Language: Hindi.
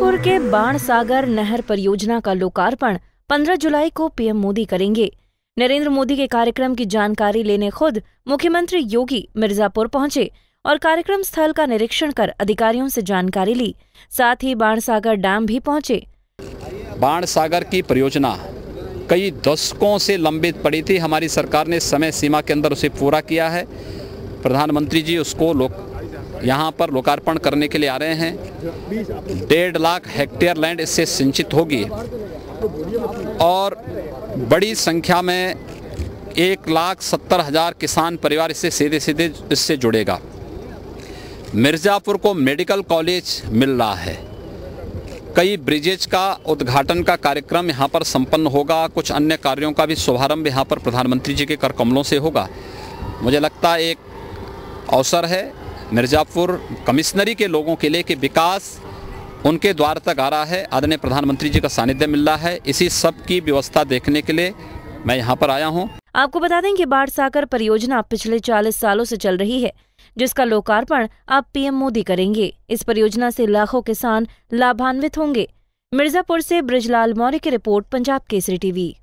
जबलपुर के बाण सागर नहर परियोजना का लोकार्पण 15 जुलाई को पीएम मोदी करेंगे नरेंद्र मोदी के कार्यक्रम की जानकारी लेने खुद मुख्यमंत्री योगी मिर्जापुर पहुंचे और कार्यक्रम स्थल का निरीक्षण कर अधिकारियों से जानकारी ली साथ ही बाण सागर डैम भी पहुंचे बाण सागर की परियोजना कई दशकों से लंबित पड़ी थी हमारी सरकार ने समय सीमा के अंदर उसे पूरा किया है प्रधानमंत्री जी उसको यहाँ पर लोकार्पण करने के लिए आ रहे हैं डेढ़ लाख हेक्टेयर लैंड इससे सिंचित होगी और बड़ी संख्या में एक लाख सत्तर हज़ार किसान परिवार इससे सीधे सीधे इससे जुड़ेगा मिर्ज़ापुर को मेडिकल कॉलेज मिल रहा है कई ब्रिजेज का उद्घाटन का कार्यक्रम यहाँ पर संपन्न होगा कुछ अन्य कार्यों का भी शुभारंभ यहाँ पर प्रधानमंत्री जी के कर कमलों से होगा मुझे लगता है एक अवसर है मिर्ज़ापुर कमिश्नरी के लोगों के लिए कि विकास उनके द्वार तक आ रहा है आदरणीय प्रधानमंत्री जी का सानिध्य मिल रहा है इसी सब की व्यवस्था देखने के लिए मैं यहाँ पर आया हूँ आपको बता दें कि बाढ़ सागर परियोजना पिछले 40 सालों से चल रही है जिसका लोकार्पण अब पीएम मोदी करेंगे इस परियोजना से लाखों किसान लाभान्वित होंगे मिर्जापुर से ब्रिजलाल मौर्य की रिपोर्ट पंजाब केसरी टीवी